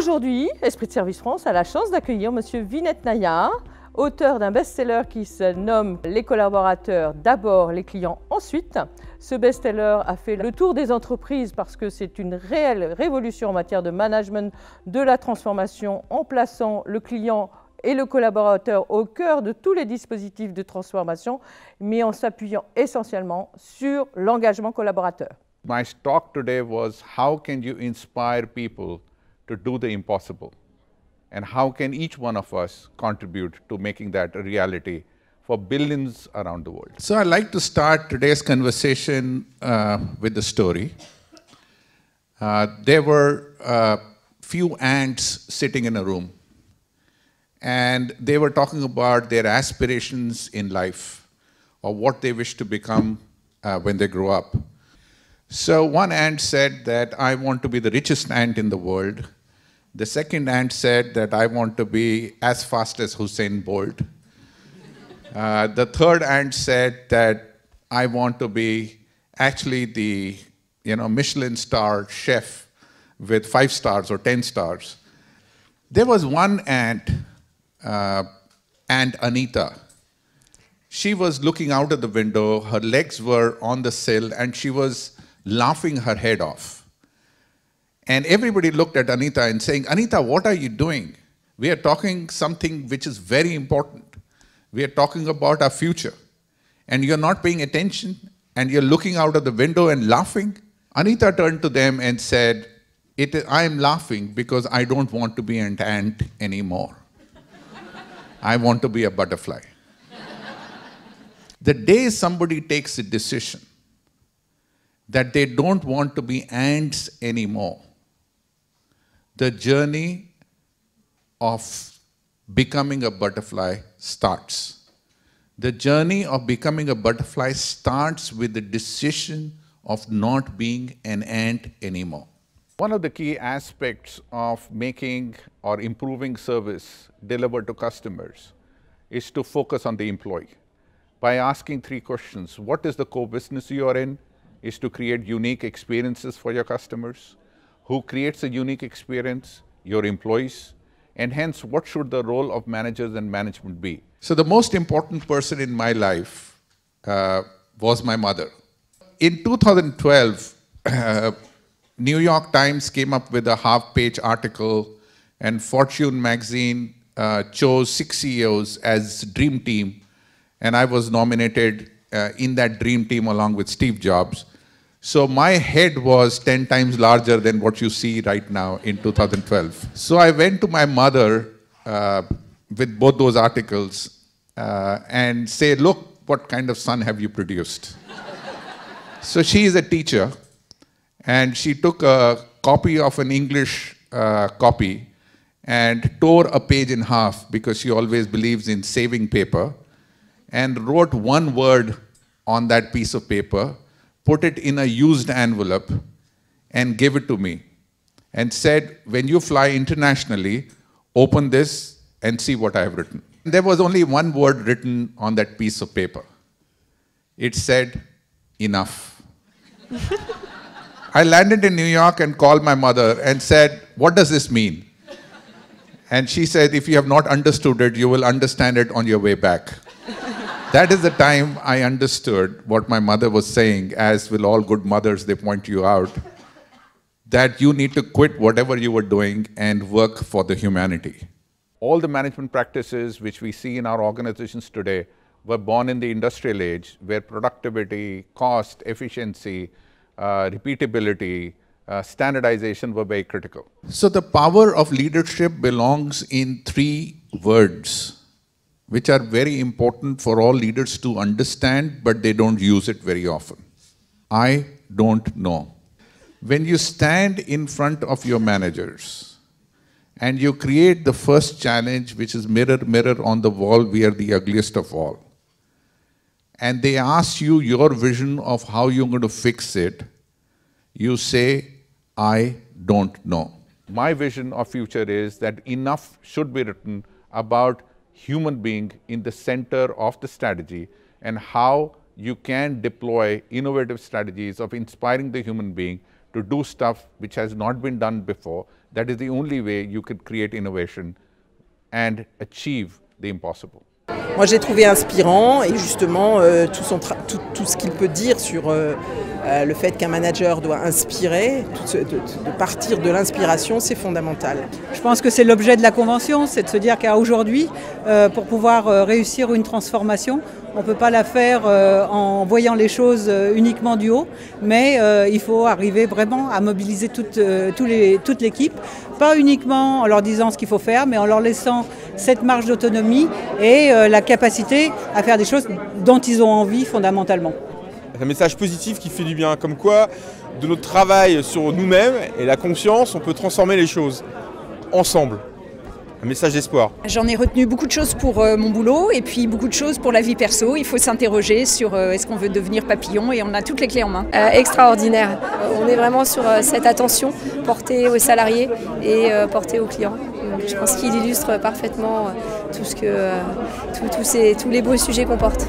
Aujourd'hui, Esprit de Service France a la chance d'accueillir Monsieur Vinette Naya, auteur d'un best-seller qui se nomme Les collaborateurs d'abord, les clients ensuite. Ce best-seller a fait le tour des entreprises parce que c'est une réelle révolution en matière de management de la transformation en plaçant le client et le collaborateur au cœur de tous les dispositifs de transformation, mais en s'appuyant essentiellement sur l'engagement collaborateur. My talk today was how can you inspire people to do the impossible and how can each one of us contribute to making that a reality for billions around the world. So I'd like to start today's conversation uh, with a story. Uh, there were uh, few ants sitting in a room and they were talking about their aspirations in life or what they wish to become uh, when they grow up. So one ant said that I want to be the richest ant in the world the second ant said that I want to be as fast as Hussein Bolt. Uh, the third ant said that I want to be actually the you know Michelin star chef with five stars or ten stars. There was one ant, uh, Aunt Anita. She was looking out of the window. Her legs were on the sill, and she was laughing her head off and everybody looked at Anita and saying, Anita, what are you doing? We are talking something which is very important. We are talking about our future. And you're not paying attention and you're looking out of the window and laughing. Anita turned to them and said, I am laughing because I don't want to be an ant anymore. I want to be a butterfly. the day somebody takes a decision that they don't want to be ants anymore, the journey of becoming a butterfly starts. The journey of becoming a butterfly starts with the decision of not being an ant anymore. One of the key aspects of making or improving service delivered to customers is to focus on the employee by asking three questions. What is the core business you are in? Is to create unique experiences for your customers who creates a unique experience, your employees, and hence what should the role of managers and management be? So the most important person in my life uh, was my mother. In 2012, uh, New York Times came up with a half-page article and Fortune magazine uh, chose six CEOs as dream team and I was nominated uh, in that dream team along with Steve Jobs. So my head was 10 times larger than what you see right now in 2012. So I went to my mother uh, with both those articles uh, and say, look, what kind of son have you produced? so she is a teacher and she took a copy of an English uh, copy and tore a page in half because she always believes in saving paper and wrote one word on that piece of paper put it in a used envelope and gave it to me and said, when you fly internationally, open this and see what I have written. There was only one word written on that piece of paper. It said, enough. I landed in New York and called my mother and said, what does this mean? And she said, if you have not understood it, you will understand it on your way back that is the time I understood what my mother was saying, as will all good mothers, they point you out, that you need to quit whatever you were doing and work for the humanity. All the management practices which we see in our organizations today were born in the industrial age, where productivity, cost, efficiency, uh, repeatability, uh, standardization were very critical. So the power of leadership belongs in three words which are very important for all leaders to understand, but they don't use it very often. I don't know. When you stand in front of your managers and you create the first challenge, which is mirror, mirror on the wall, we are the ugliest of all. And they ask you your vision of how you're going to fix it, you say, I don't know. My vision of future is that enough should be written about human being in the center of the strategy and how you can deploy innovative strategies of inspiring the human being to do stuff which has not been done before. That is the only way you can create innovation and achieve the impossible. Moi, j'ai trouvé inspirant et justement euh, tout, tout, ce qu'il peut dire sur euh, euh, le fait qu'un manager doit inspirer, de, partir de l'inspiration, c'est fondamental. Je pense que c'est l'objet de la convention, c'est de se dire qu'à aujourd'hui, pour pouvoir réussir une transformation, on ne peut pas la faire en voyant les choses uniquement du haut, mais il faut arriver vraiment à mobiliser toute l'équipe, pas uniquement en leur disant ce qu'il faut faire, mais en leur laissant cette marge d'autonomie et euh, la capacité à faire des choses dont ils ont envie fondamentalement. C'est un message positif qui fait du bien, comme quoi de notre travail sur nous-mêmes et la conscience, on peut transformer les choses ensemble un message d'espoir. J'en ai retenu beaucoup de choses pour euh, mon boulot et puis beaucoup de choses pour la vie perso. Il faut s'interroger sur euh, est-ce qu'on veut devenir papillon et on a toutes les clés en main. Euh, extraordinaire. on est vraiment sur cette attention portée aux salariés et portée aux clients. je pense qu'il illustre parfaitement tout ce que, tous les beaux sujets qu'on porte.